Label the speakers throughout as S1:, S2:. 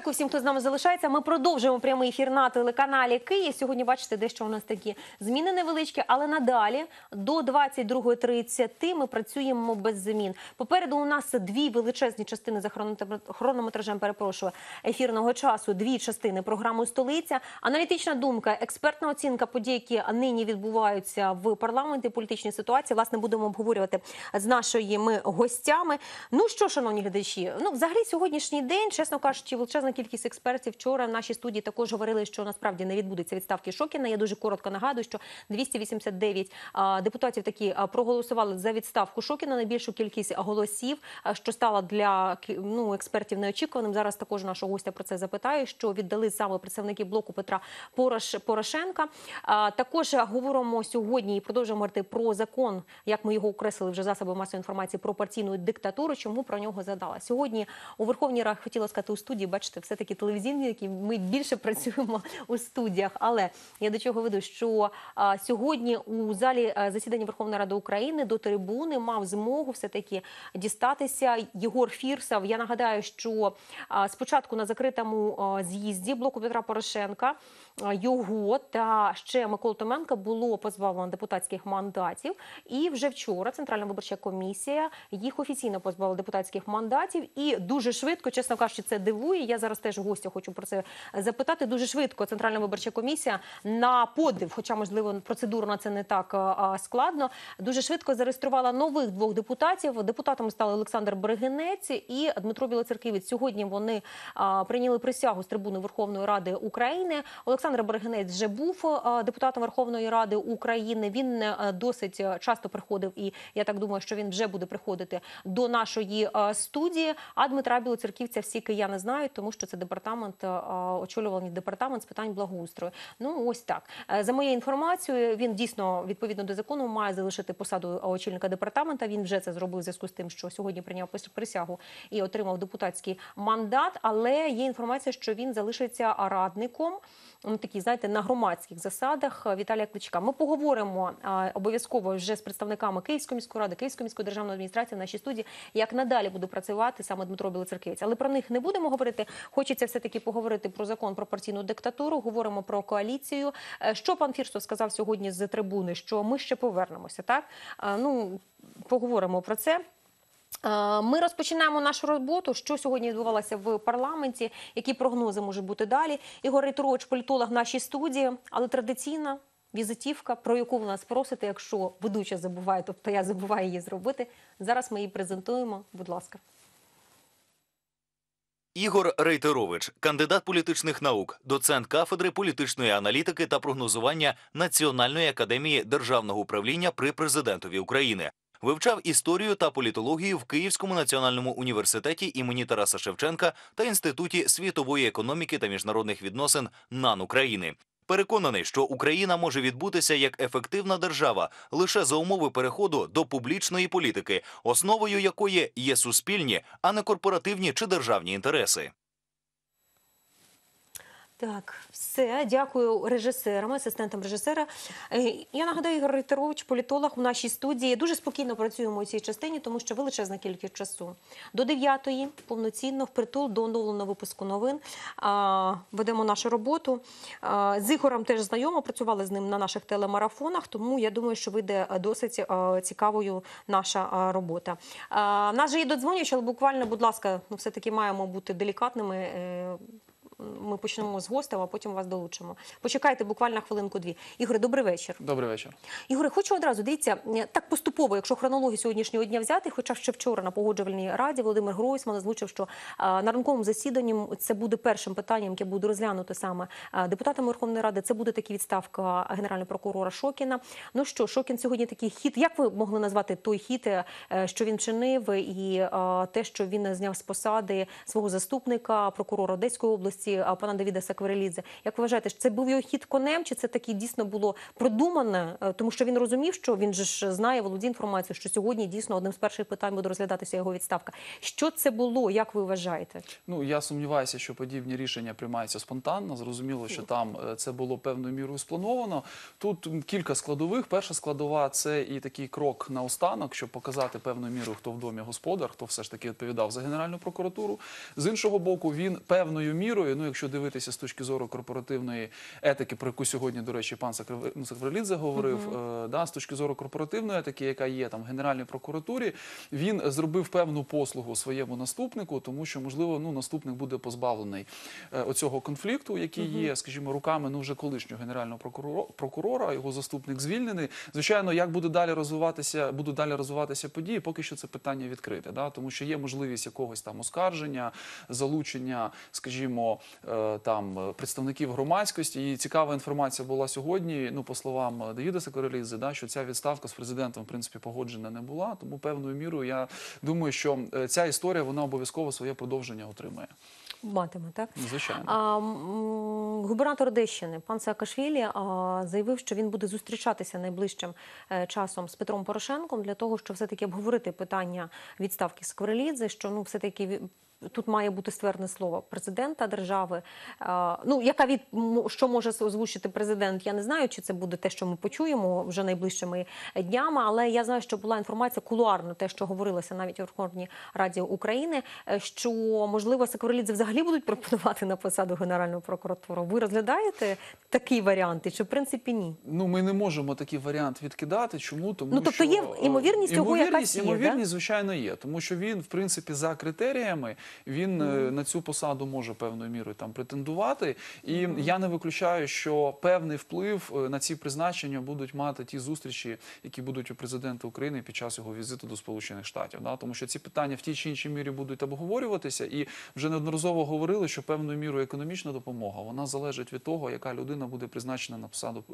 S1: Дякую всім, хто з нами залишається. Ми продовжуємо прямий ефір на телеканалі Київ. Сьогодні бачите, дещо у нас такі зміни невеличкі, але надалі до 22.30 ми працюємо без змін. Попереду у нас дві величезні частини за хронометражем, Перепрошую ефірного часу. Дві частини програми столиця. Аналітична думка, експертна оцінка подій, які нині відбуваються в парламенті. Політичній ситуації. Власне будемо обговорювати з нашими гостями. Ну що, шановні глядачі, ну взагалі сьогоднішній день, чесно кажучи, величезна величезна кількість експертів. Вчора в нашій студії також говорили, що насправді не відбудеться відставки Шокіна. Я дуже коротко нагадую, що 289 депутатів такі проголосували за відставку Шокіна. Найбільшу кількість голосів, що стало для ну експертів неочікуваним. Зараз також нашого гостя про це запитає, що віддали саме представники блоку Петра Порош Порошенка. Також говоримо сьогодні і продовжуємо говорити про закон, як ми його окреслили вже засоби масової інформації про партійну диктатуру. Чому про нього задала сьогодні у Верховній Раді хотіла сказати у студії? Бачите що все-таки телевізійні, які ми більше працюємо у студіях. Але я до чого веду, що а, сьогодні у залі е, засідання Верховної Ради України до трибуни мав змогу все таки дістатися Єгор Фірсов. Я нагадаю, що а, спочатку на закритому а, з'їзді блоку Петра Порошенка а, його та ще Микола Томенка було позбавлено депутатських мандатів. І вже вчора Центральна виборча комісія їх офіційно позбавила депутатських мандатів і дуже швидко, чесно кажучи, це дивує. Я зараз зараз теж гостя хочу про це запитати. Дуже швидко центральна виборча комісія на подив, хоча можливо процедурно це не так складно. Дуже швидко зареєструвала нових двох депутатів. Депутатами стали Олександр Берегинець і Дмитро Білоцерківець. Сьогодні вони прийняли присягу з трибуни Верховної Ради України. Олександр Берегинець вже був депутатом Верховної Ради України. Він е, досить часто приходив, і я так думаю, що він вже буде приходити до нашої е, студії. А Дмитра Білоцерківця всі кияни знають, тому що що це департамент, е, очолювальний департамент з питань благоустрою. Ну ось так е, за моєю інформацією, він дійсно відповідно до закону має залишити посаду е, очільника департамента. Він вже це зробив в зв'язку з тим, що сьогодні прийняв присягу і отримав депутатський мандат. Але є інформація, що він залишиться радником. Такі знаєте, на громадських засадах Віталія Кличка. Ми поговоримо обов'язково вже з представниками Київської міської ради, Київської міської державної адміністрації в нашій студії, як надалі буде працювати саме Дмитро Білоцеркевець. Але про них не будемо говорити. Хочеться все таки поговорити про закон про партійну диктатуру. Говоримо про коаліцію. Е, що пан Фірстов сказав сьогодні з трибуни? Що ми ще повернемося? Так е, ну поговоримо про це. Е, ми розпочинаємо нашу роботу. Що сьогодні відбувалося в парламенті? Які прогнози можуть бути далі? Ігор Ритурович, політолог в нашій студії, але традиційна візитівка, про яку ви нас просите, якщо ведуча забуває, тобто я забуваю її зробити. Зараз ми її презентуємо. Будь ласка.
S2: Ігор Рейтерович, кандидат політичних наук, доцент кафедри політичної аналітики та прогнозування Національної академії державного управління при президентові України, вивчав історію та політологію в Київському національному університеті імені Тараса Шевченка та інституті світової економіки та міжнародних відносин НАН України переконаний, що Україна може відбутися як ефективна держава лише за умови переходу до публічної політики, основою якої є суспільні, а не корпоративні чи державні інтереси.
S1: Так, все, дякую режисерам, асистентам режисера. Е, я нагадаю, Ігор Рейтерович, політолог у нашій студії. Дуже спокійно працюємо у цій частині, тому що величезна кількість часу. До 9-ї повноцінно впритул до оновленого випуску новин. Ведемо нашу роботу. З Ігорем теж знайомо, працювали з ним на наших телемарафонах, тому я думаю, що вийде досить цікавою наша робота. Нас же є додзвонювач, але буквально, будь ласка, ну все-таки маємо бути делікатними. Е, ми почнемо з гостем, а потім вас долучимо. Почекайте буквально хвилинку-дві. Ігоре, добрий вечір. Добрий вечір. Ігоре, хочу одразу дивіться е, так поступово, якщо хронологію сьогоднішнього дня взяти, хоча ще вчора на погоджувальній раді Володимир Гройсман озвучив, що е, на ранковому засіданні це буде першим питанням, яке буде розглянуто саме е, депутатами Верховної Ради. Це буде такі відставка генерального прокурора Шокіна. Ну що, Шокін сьогодні такий хід. Як ви могли назвати той хід, що він чинив, і те, що він зняв з посади свого заступника, прокурора Одеської області? смерті пана Давіда Сакверелідзе. Як вважаєте, це був його хід конем? Чи це таки дійсно було продумане? Е, тому що він розумів, що він же ж знає володіє інформацією, що сьогодні дійсно одним з перших питань буде розглядатися його відставка. Що це було? Як ви вважаєте?
S2: Ну я сумніваюся, що подібні рішення приймаються спонтанно. Зрозуміло, що там е, це було певною мірою сплановано. Тут кілька складових. Перша складова це і такий крок на останок, щоб показати певною мірою, хто в домі господар, хто все ж таки відповідав за генеральну прокуратуру. З іншого боку, він певною мірою ну якщо дивитися з точки зору корпоративної етики, про яку сьогодні, до речі, пан ну, Саквелідзе говорив, mm е, да, з точки зору корпоративної етики, яка є там в Генеральній прокуратурі, він зробив певну послугу своєму наступнику, тому що, можливо, ну наступник буде позбавлений е, оцього конфлікту, який mm є, скажімо, руками ну вже колишнього генерального прокурора, його заступник звільнений. Звичайно, як буде далі розвиватися, будуть далі розвиватися події, поки що це питання відкрите, да, тому що є можливість якогось там оскарження, залучення, скажімо, Е, там е, представників громадськості. І цікава інформація була сьогодні. Ну, по словам е, Давідаса Королізи, да, що ця відставка з президентом в принципі погоджена не була. Тому певною мірою я думаю, що ця історія вона обов'язково своє продовження отримає.
S1: Матиме так ну, звичайно а, губернатор Дещини пан Саакашвілі а, заявив, що він буде зустрічатися найближчим часом з Петром Порошенком для того, щоб все таки обговорити питання відставки Скверлідзе, що ну все таки тут має бути ствердне слово президента держави. Е, ну яка від що може озвучити президент? Я не знаю, чи це буде те, що ми почуємо вже найближчими днями. Але я знаю, що була інформація кулуарна, те, що говорилося навіть у Верховній Раді України, е, що можливо Сакварилідзе взагалі будуть пропонувати на посаду Генерального прокуратуру. Ви розглядаєте такі варіанти? Чи в принципі ні? Ну ми не
S2: можемо такий варіант відкидати. Чому тому ну, тобто що, є
S1: е, ймовірність його якась є, ймовірність,
S2: звичайно, є, тому що він в принципі за критеріями він mm. на цю посаду може певною мірою там претендувати. І mm. я не виключаю, що певний вплив е, на ці призначення будуть мати ті зустрічі, які будуть у президента України під час його візиту до Сполучених Штатів. Да? Тому що ці питання в тій чи іншій мірі будуть обговорюватися, і вже неодноразово говорили, що певною мірою економічна допомога вона залежить від того, яка людина буде призначена на посаду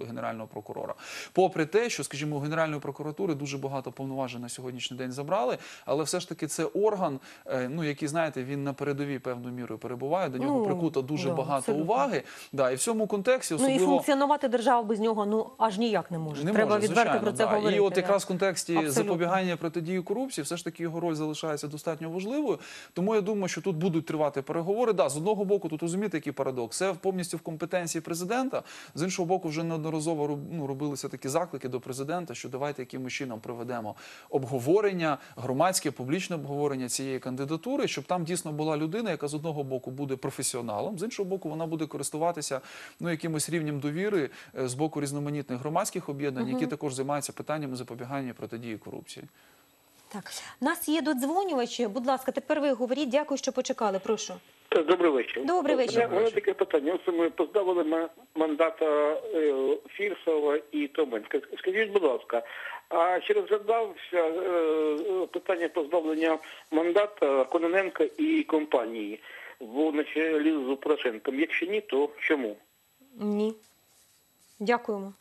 S2: е, генерального прокурора. Попри те, що, скажімо, у Генеральної прокуратури дуже багато повноважень на сьогоднішній день забрали, але все ж таки це орган, ну який який, знаєте, він на передовій певною мірою перебуває, до нього ну, прикуто дуже да, багато абсолютно. уваги. Да, І в цьому контексті особливо... Ну і
S1: функціонувати держава без нього ну аж ніяк не може. Не Треба може, відверто звичайно, про це да. говорити. І от якраз в контексті абсолютно.
S2: запобігання протидії корупції, все ж таки його роль залишається достатньо важливою. Тому я думаю, що тут будуть тривати переговори. Да, з одного боку, тут розумієте, який парадокс. Це повністю в компетенції президента. З іншого боку, вже неодноразово ну, робилися такі заклики до президента, що давайте якимось чином проведемо обговорення, громадське публічне обговорення цієї кандидатури щоб там дійсно була людина, яка з одного боку буде професіоналом, з іншого боку, вона буде користуватися ну якимось рівнем довіри е, з боку різноманітних громадських об'єднань, які також займаються питаннями запобігання і протидії корупції.
S1: Так, нас є додзвонювачі. Будь ласка, тепер ви говоріть. Дякую, що почекали. Прошу. Добрий вечір. Добрий вечір. У мене таке питання. Ось ми позбавили мандата е, Фірсова і Томенська. Скажіть, будь ласка, а чи розглядався е, питання позбавлення мандата Кононенка і компанії в чолі з Порошенком? Якщо ні, то чому? Ні. Дякуємо.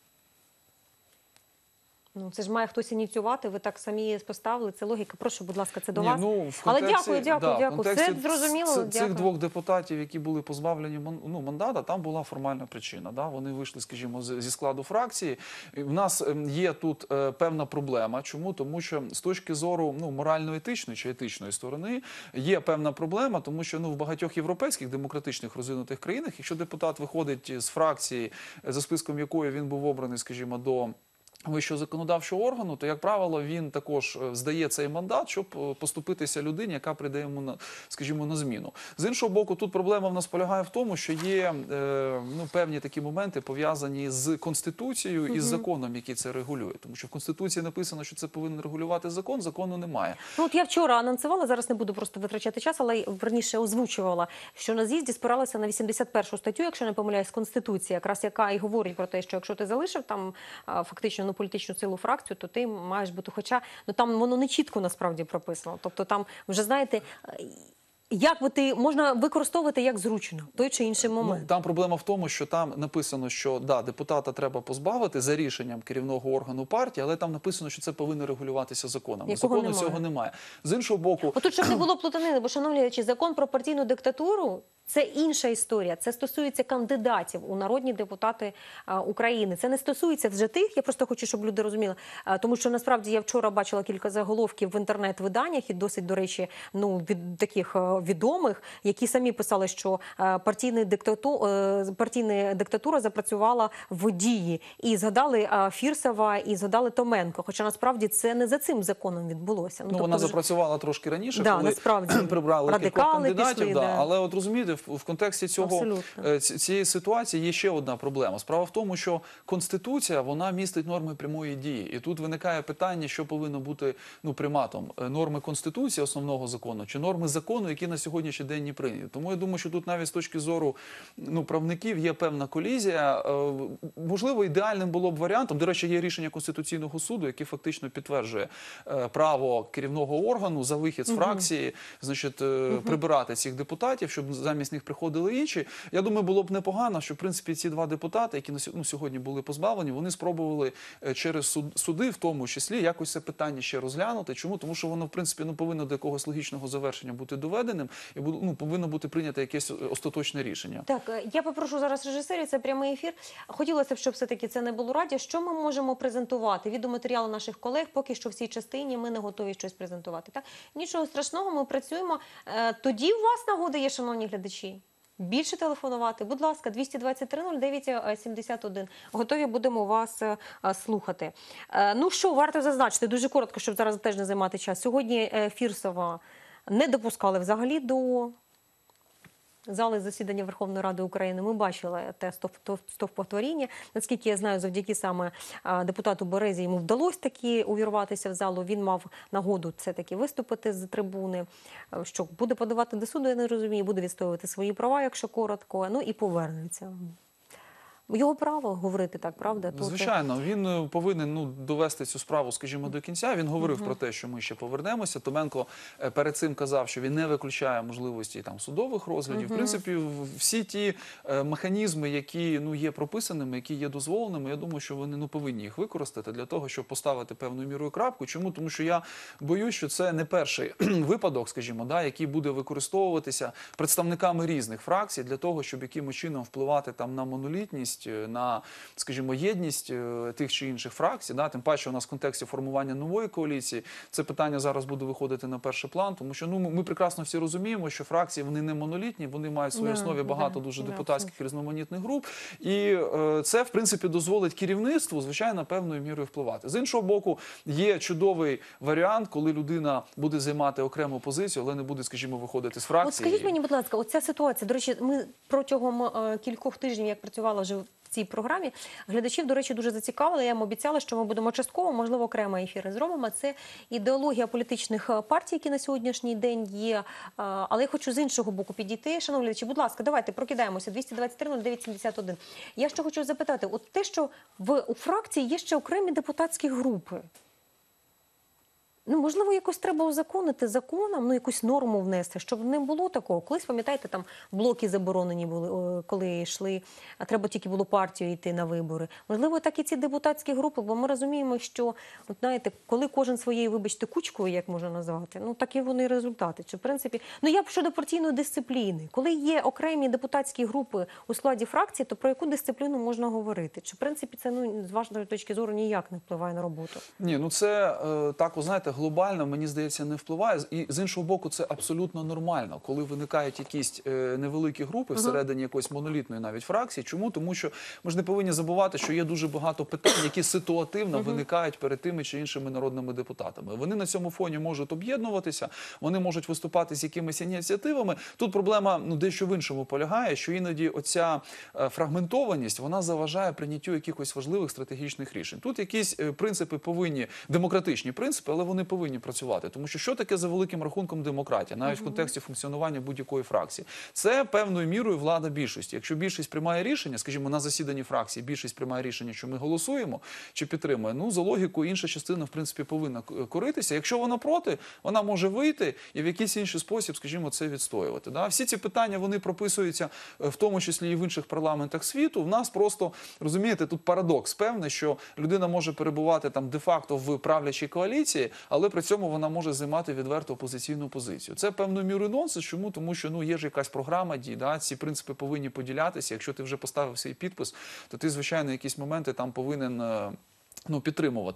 S1: Ну це ж має хтось ініціювати. Ви так самі поставили. Це логіка. Прошу, будь ласка, це до Ні, вас. Ну, в Але дякую, дякую, да, дякую. Це зрозуміло. Дякую. Цих двох
S2: депутатів, які були позбавлені ну, мандата, там була формальна причина. Да? Вони вийшли, скажімо, зі складу фракції. У нас ем, є тут е, певна проблема. Чому? Тому що з точки зору ну, морально-етичної чи етичної сторони є певна проблема, тому що ну, в багатьох європейських демократичних розвинутих країнах, якщо депутат виходить з фракції, за списком якої він був обраний, скажімо, до вищого законодавчого органу, то як правило, він також е, здає цей мандат, щоб е, поступитися людині, яка прийде йому на, скажімо, на зміну. З іншого боку, тут проблема в нас полягає в тому, що є е, ну певні такі моменти пов'язані з конституцією і з законом, який це регулює, тому що в конституції написано, що це повинен регулювати закон. Закону немає.
S1: Ну от я вчора анонсувала. Зараз не буду просто витрачати час, але верніше озвучувала, що на з'їзді спиралася на 81 статтю, якщо не помиляюсь, конституції, якраз яка і говорить про те, що якщо ти залишив там фактично ну, певну політичну силу фракцію, то ти маєш бути. Хоча ну там воно не чітко насправді прописано. Тобто, там вже знаєте. Як би ти можна використовувати як зручно той чи інший ну, момент? Ну,
S2: там проблема в тому, що там написано, що да, депутата треба позбавити за рішенням керівного органу партії, але там написано, що це повинно регулюватися законом. Якого Закону немає. цього немає. З іншого боку, О, тут щоб не
S1: було плутанини, бо шановні речі, закон про партійну диктатуру це інша історія. Це стосується кандидатів у народні депутати України. Це не стосується вже тих. Я просто хочу, щоб люди розуміли. Тому що насправді я вчора бачила кілька заголовків в інтернет-виданнях і досить, до речі, ну від таких відомих, які самі писали, що партійна диктатура, е, партійна диктатура запрацювала в дії і згадали Фірсова і згадали Томенко. Хоча насправді це не за цим законом відбулося. Ну, ну тобто, вона
S2: запрацювала трошки раніше, да, коли насправді прибрали кількох кандидатів. Пішли, да, але от розумієте. Друзі, в контексті цього е, цієї ситуації є ще одна проблема. Справа в тому, що конституція вона містить норми прямої дії, і тут виникає питання, що повинно бути ну приматом е, норми конституції, основного закону чи норми закону, які на сьогоднішній день не прийняті. Тому я думаю, що тут навіть з точки зору ну правників є певна колізія. Е, можливо, ідеальним було б варіантом. До речі, є рішення конституційного суду, яке фактично підтверджує право керівного органу за вихід з фракції, значить, прибирати цих депутатів, щоб замість замість них приходили інші. Я думаю, було б непогано, що в принципі ці два депутати, які ну, сьогодні були позбавлені, вони спробували е, через суди, в тому числі якось це питання ще розглянути. Чому тому, що воно в принципі ну повинно до якогось логічного завершення бути доведеним, і ну, повинно бути прийнято якесь е, остаточне рішення.
S1: Так е, я попрошу зараз режисерів, це прямий ефір. Хотілося б, щоб все таки це не було раді. Що ми можемо презентувати? Від матеріалу наших колег, поки що в цій частині ми не готові щось презентувати. Так нічого страшного, ми працюємо. Тоді у вас нагода є, шановні глядачі глядачі. Більше телефонувати, будь ласка, 223 09 71. Готові будемо вас е, е, слухати. Е, ну що варто зазначити дуже коротко, щоб зараз теж не займати час. Сьогодні Фірсова не допускали взагалі до Зали засідання Верховної Ради України ми бачили те стовповтворіння. Наскільки я знаю, завдяки саме депутату Березі йому вдалося таки увірватися в залу. Він мав нагоду це таки виступити з трибуни. Е, що буде подавати до суду, я не розумію, буде відстоювати свої права, якщо коротко. Ну і повернеться. Його право говорити так, правда? Тут... Тобто Звичайно,
S2: він е, повинен ну довести цю справу, скажімо, до кінця. Він говорив угу. про те, що ми ще повернемося. Томенко е, перед цим казав, що він не виключає можливості там судових розглядів. Угу. В принципі, всі ті е, механізми, які ну є прописаними, які є дозволеними, я думаю, що вони ну повинні їх використати для того, щоб поставити певною мірою крапку. Чому тому, що я боюсь, що це не перший випадок, скажімо, да, який буде використовуватися представниками різних фракцій для того, щоб якимось чином впливати там на монолітність єдність, е, на, скажімо, єдність е, тих чи інших фракцій, да, тим паче у нас в контексті формування нової коаліції це питання зараз буде виходити на перший план, тому що ну ми прекрасно всі розуміємо, що фракції вони не монолітні, вони мають в своїй основі багато дуже депутатських різноманітних груп, і е, це в принципі дозволить керівництву звичайно певною мірою впливати. З іншого боку, є чудовий варіант, коли людина буде займати окрему позицію, але не буде, скажімо, виходити з фракції. От скажіть мені,
S1: будь ласка, оця ситуація. До речі, ми протягом кількох тижнів, як працювала вже цій програмі. Глядачів, до речі, дуже зацікавили. Я їм обіцяла, що ми будемо частково, можливо, окремо ефіри зробимо. Це ідеологія політичних партій, які на сьогоднішній день є. Але я хочу з іншого боку підійти. Шановні глядачі, будь ласка, давайте прокидаємося. 223-09-71. Я ще хочу запитати: от те, що в у фракції є ще окремі депутатські групи. Ну, можливо, якось треба узаконити законом, ну якусь норму внести, щоб не було такого. Колись пам'ятаєте, там блоки заборонені були, коли йшли. А треба тільки було партію йти на вибори. Можливо, так і ці депутатські групи, бо ми розуміємо, що от знаєте, коли кожен своєю, вибачте, кучкою, як можна назвати, ну такі вони результати. Чи в принципі, ну я б щодо партійної дисципліни, коли є окремі депутатські групи у складі фракції, то про яку дисципліну можна говорити? Чи в принципі це ну з вашої точки зору ніяк не впливає на роботу?
S2: Ні, ну це е, так, знаєте глобально, мені здається, не впливає. І з іншого боку, це абсолютно нормально, коли виникають якісь е, невеликі групи всередині якоїсь монолітної навіть фракції. Чому? Тому що ми ж не повинні забувати, що є дуже багато питань, які ситуативно виникають перед тими чи іншими народними депутатами. Вони на цьому фоні можуть об'єднуватися, вони можуть виступати з якимись ініціативами. Тут проблема ну дещо в іншому полягає, що іноді оця е, фрагментованість вона заважає прийняттю якихось важливих стратегічних рішень. Тут якісь е, принципи повинні демократичні принципи, але вони. Не повинні працювати, тому що що таке за великим рахунком демократія, навіть в контексті функціонування будь-якої фракції, це певною мірою влада більшості. Якщо більшість приймає рішення, скажімо, на засіданні фракції більшість приймає рішення, що ми голосуємо чи підтримує. Ну за логікою інша частина в принципі повинна коритися. Якщо вона проти, вона може вийти і в якийсь інший спосіб, скажімо, це відстоювати. Да? Всі ці питання вони прописуються е, в тому числі і в інших парламентах світу. В нас просто розумієте, тут парадокс певний, що людина може перебувати там де факто в правлячій коаліції але при цьому вона може займати відверту опозиційну позицію. Це певною мірою нонсенс. Чому тому, що ну є ж якась програма дій, да? ці принципи повинні поділятися. Якщо ти вже поставив свій підпис, то ти звичайно якісь моменти там повинен. Е, ну, підтримувати.